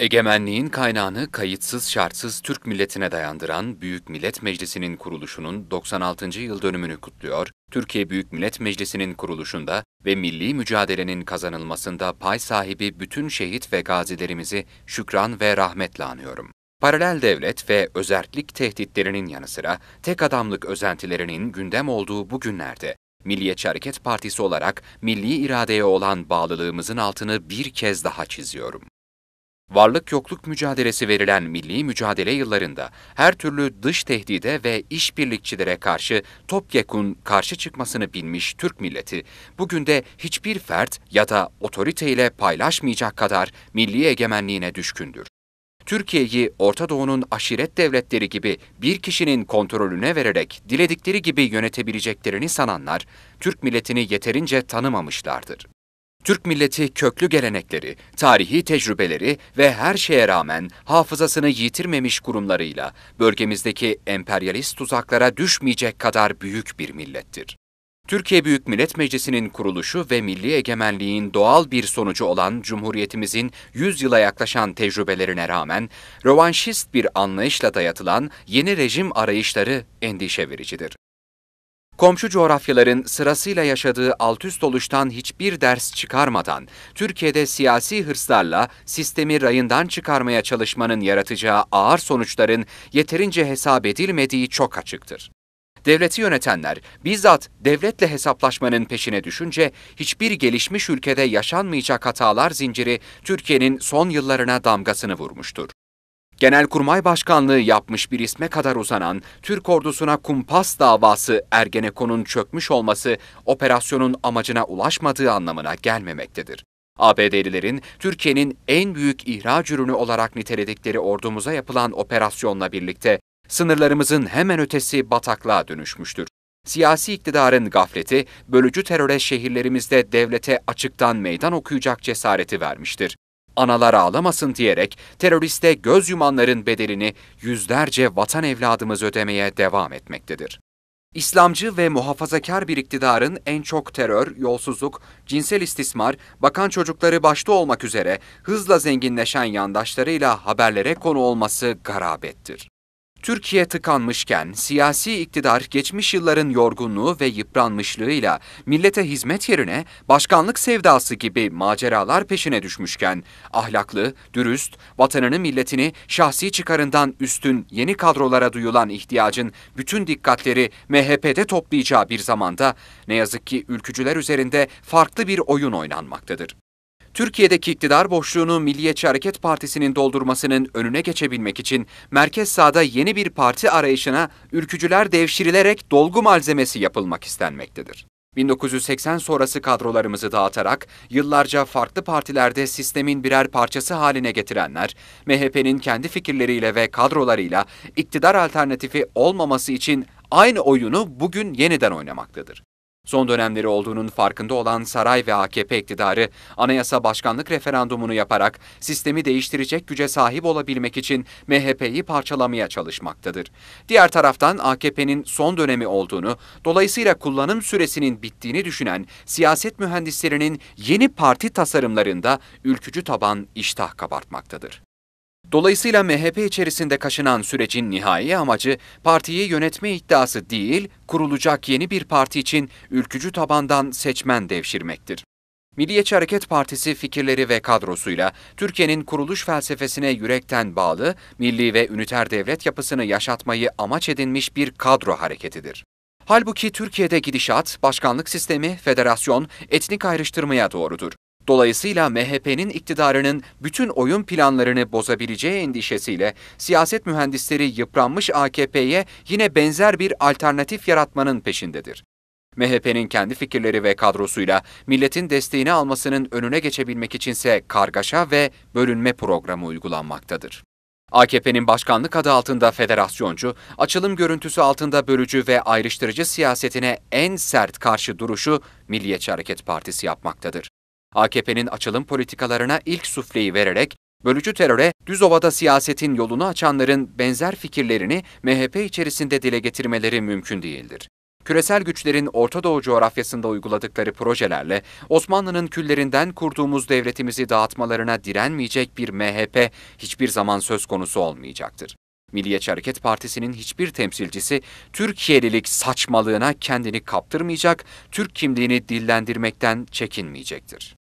Egemenliğin kaynağını kayıtsız şartsız Türk milletine dayandıran Büyük Millet Meclisi'nin kuruluşunun 96. yıl dönümünü kutluyor, Türkiye Büyük Millet Meclisi'nin kuruluşunda ve milli mücadelenin kazanılmasında pay sahibi bütün şehit ve gazilerimizi şükran ve rahmetle anıyorum. Paralel devlet ve özertlik tehditlerinin yanı sıra tek adamlık özentilerinin gündem olduğu bu günlerde Milliyetçi Hareket Partisi olarak milli iradeye olan bağlılığımızın altını bir kez daha çiziyorum. Varlık yokluk mücadelesi verilen milli mücadele yıllarında her türlü dış tehdide ve işbirlikçilere karşı topyekun karşı çıkmasını bilmiş Türk milleti, bugün de hiçbir fert ya da otoriteyle paylaşmayacak kadar milli egemenliğine düşkündür. Türkiye'yi Orta Doğu'nun aşiret devletleri gibi bir kişinin kontrolüne vererek diledikleri gibi yönetebileceklerini sananlar, Türk milletini yeterince tanımamışlardır. Türk milleti köklü gelenekleri, tarihi tecrübeleri ve her şeye rağmen hafızasını yitirmemiş kurumlarıyla bölgemizdeki emperyalist tuzaklara düşmeyecek kadar büyük bir millettir. Türkiye Büyük Millet Meclisi'nin kuruluşu ve milli egemenliğin doğal bir sonucu olan Cumhuriyetimizin 100 yıla yaklaşan tecrübelerine rağmen rövanşist bir anlayışla dayatılan yeni rejim arayışları endişe vericidir. Komşu coğrafyaların sırasıyla yaşadığı altüst oluştan hiçbir ders çıkarmadan Türkiye'de siyasi hırslarla sistemi rayından çıkarmaya çalışmanın yaratacağı ağır sonuçların yeterince hesap edilmediği çok açıktır. Devleti yönetenler bizzat devletle hesaplaşmanın peşine düşünce hiçbir gelişmiş ülkede yaşanmayacak hatalar zinciri Türkiye'nin son yıllarına damgasını vurmuştur. Genelkurmay Başkanlığı yapmış bir isme kadar uzanan Türk ordusuna kumpas davası Ergenekon'un çökmüş olması operasyonun amacına ulaşmadığı anlamına gelmemektedir. ABD'lilerin Türkiye'nin en büyük ihraç ürünü olarak niteledikleri ordumuza yapılan operasyonla birlikte sınırlarımızın hemen ötesi bataklığa dönüşmüştür. Siyasi iktidarın gafleti, bölücü teröre şehirlerimizde devlete açıktan meydan okuyacak cesareti vermiştir analar ağlamasın diyerek teröriste göz yumanların bedelini yüzlerce vatan evladımız ödemeye devam etmektedir. İslamcı ve muhafazakar bir iktidarın en çok terör, yolsuzluk, cinsel istismar, bakan çocukları başta olmak üzere hızla zenginleşen yandaşlarıyla haberlere konu olması garabettir. Türkiye tıkanmışken siyasi iktidar geçmiş yılların yorgunluğu ve yıpranmışlığıyla millete hizmet yerine başkanlık sevdası gibi maceralar peşine düşmüşken ahlaklı, dürüst, vatanını milletini şahsi çıkarından üstün yeni kadrolara duyulan ihtiyacın bütün dikkatleri MHP'de toplayacağı bir zamanda ne yazık ki ülkücüler üzerinde farklı bir oyun oynanmaktadır. Türkiye'deki iktidar boşluğunu Milliyetçi Hareket Partisi'nin doldurmasının önüne geçebilmek için merkez sağda yeni bir parti arayışına ülkücüler devşirilerek dolgu malzemesi yapılmak istenmektedir. 1980 sonrası kadrolarımızı dağıtarak yıllarca farklı partilerde sistemin birer parçası haline getirenler, MHP'nin kendi fikirleriyle ve kadrolarıyla iktidar alternatifi olmaması için aynı oyunu bugün yeniden oynamaktadır. Son dönemleri olduğunun farkında olan saray ve AKP iktidarı anayasa başkanlık referandumunu yaparak sistemi değiştirecek güce sahip olabilmek için MHP'yi parçalamaya çalışmaktadır. Diğer taraftan AKP'nin son dönemi olduğunu, dolayısıyla kullanım süresinin bittiğini düşünen siyaset mühendislerinin yeni parti tasarımlarında ülkücü taban iştah kabartmaktadır. Dolayısıyla MHP içerisinde kaşınan sürecin nihai amacı partiyi yönetme iddiası değil, kurulacak yeni bir parti için ülkücü tabandan seçmen devşirmektir. Milliyetçi Hareket Partisi fikirleri ve kadrosuyla Türkiye'nin kuruluş felsefesine yürekten bağlı, milli ve üniter devlet yapısını yaşatmayı amaç edinmiş bir kadro hareketidir. Halbuki Türkiye'de gidişat, başkanlık sistemi, federasyon, etnik ayrıştırmaya doğrudur. Dolayısıyla MHP'nin iktidarının bütün oyun planlarını bozabileceği endişesiyle siyaset mühendisleri yıpranmış AKP'ye yine benzer bir alternatif yaratmanın peşindedir. MHP'nin kendi fikirleri ve kadrosuyla milletin desteğini almasının önüne geçebilmek içinse kargaşa ve bölünme programı uygulanmaktadır. AKP'nin başkanlık adı altında federasyoncu, açılım görüntüsü altında bölücü ve ayrıştırıcı siyasetine en sert karşı duruşu Milliyetçi Hareket Partisi yapmaktadır. AKP'nin açılım politikalarına ilk sufleyi vererek bölücü teröre Düzova'da siyasetin yolunu açanların benzer fikirlerini MHP içerisinde dile getirmeleri mümkün değildir. Küresel güçlerin Orta Doğu coğrafyasında uyguladıkları projelerle Osmanlı'nın küllerinden kurduğumuz devletimizi dağıtmalarına direnmeyecek bir MHP hiçbir zaman söz konusu olmayacaktır. Milliyetçi Hareket Partisi'nin hiçbir temsilcisi Türkiye'lilik saçmalığına kendini kaptırmayacak, Türk kimliğini dillendirmekten çekinmeyecektir.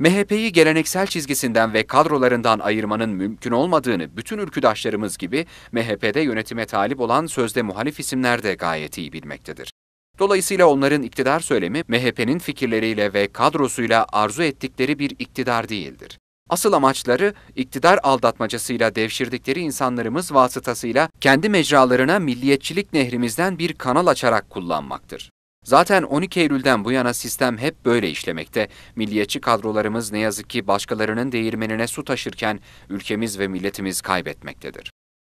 MHP'yi geleneksel çizgisinden ve kadrolarından ayırmanın mümkün olmadığını bütün ülküdaşlarımız gibi MHP'de yönetime talip olan sözde muhalif isimler de gayet iyi bilmektedir. Dolayısıyla onların iktidar söylemi MHP'nin fikirleriyle ve kadrosuyla arzu ettikleri bir iktidar değildir. Asıl amaçları iktidar aldatmacasıyla devşirdikleri insanlarımız vasıtasıyla kendi mecralarına milliyetçilik nehrimizden bir kanal açarak kullanmaktır. Zaten 12 Eylül'den bu yana sistem hep böyle işlemekte. Milliyetçi kadrolarımız ne yazık ki başkalarının değirmenine su taşırken ülkemiz ve milletimiz kaybetmektedir.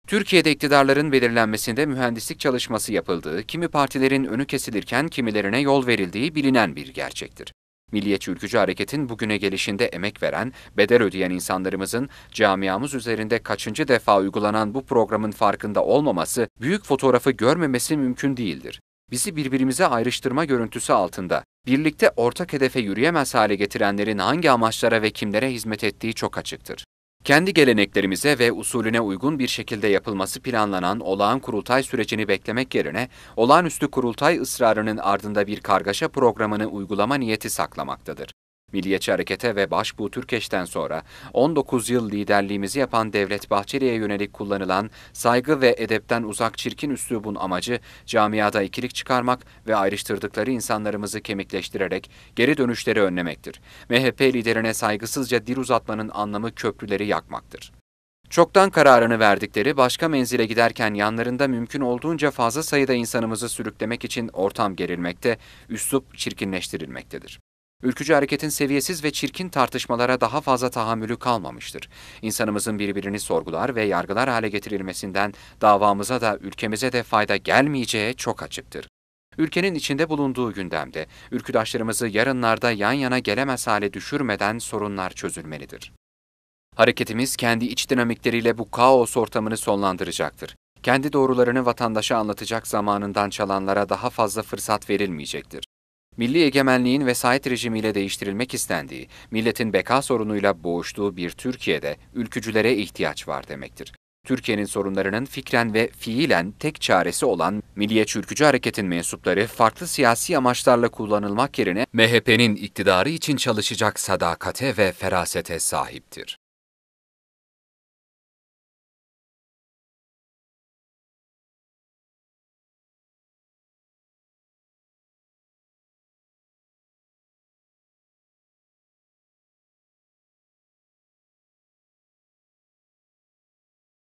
Türkiye'de iktidarların belirlenmesinde mühendislik çalışması yapıldığı, kimi partilerin önü kesilirken kimilerine yol verildiği bilinen bir gerçektir. Milliyetçi ülkücü hareketin bugüne gelişinde emek veren, bedel ödeyen insanlarımızın camiamız üzerinde kaçıncı defa uygulanan bu programın farkında olmaması, büyük fotoğrafı görmemesi mümkün değildir bizi birbirimize ayrıştırma görüntüsü altında, birlikte ortak hedefe yürüyemez hale getirenlerin hangi amaçlara ve kimlere hizmet ettiği çok açıktır. Kendi geleneklerimize ve usulüne uygun bir şekilde yapılması planlanan olağan kurultay sürecini beklemek yerine, olağanüstü kurultay ısrarının ardında bir kargaşa programını uygulama niyeti saklamaktadır. Milliyetçi Harekete ve Başbuğ Türkeş'ten sonra 19 yıl liderliğimizi yapan Devlet Bahçeli'ye yönelik kullanılan saygı ve edepten uzak çirkin üslubun amacı camiada ikilik çıkarmak ve ayrıştırdıkları insanlarımızı kemikleştirerek geri dönüşleri önlemektir. MHP liderine saygısızca dil uzatmanın anlamı köprüleri yakmaktır. Çoktan kararını verdikleri başka menzile giderken yanlarında mümkün olduğunca fazla sayıda insanımızı sürüklemek için ortam gerilmekte, üslup çirkinleştirilmektedir. Ülkücü hareketin seviyesiz ve çirkin tartışmalara daha fazla tahammülü kalmamıştır. İnsanımızın birbirini sorgular ve yargılar hale getirilmesinden davamıza da ülkemize de fayda gelmeyeceği çok açıktır. Ülkenin içinde bulunduğu gündemde ülküdaşlarımızı yarınlarda yan yana gelemez hale düşürmeden sorunlar çözülmelidir. Hareketimiz kendi iç dinamikleriyle bu kaos ortamını sonlandıracaktır. Kendi doğrularını vatandaşa anlatacak zamanından çalanlara daha fazla fırsat verilmeyecektir. Milli egemenliğin vesayet rejimiyle değiştirilmek istendiği, milletin beka sorunuyla boğuştuğu bir Türkiye'de ülkücülere ihtiyaç var demektir. Türkiye'nin sorunlarının fikren ve fiilen tek çaresi olan Milliyetçi Ülkücü Hareket'in mensupları farklı siyasi amaçlarla kullanılmak yerine MHP'nin iktidarı için çalışacak sadakate ve ferasete sahiptir.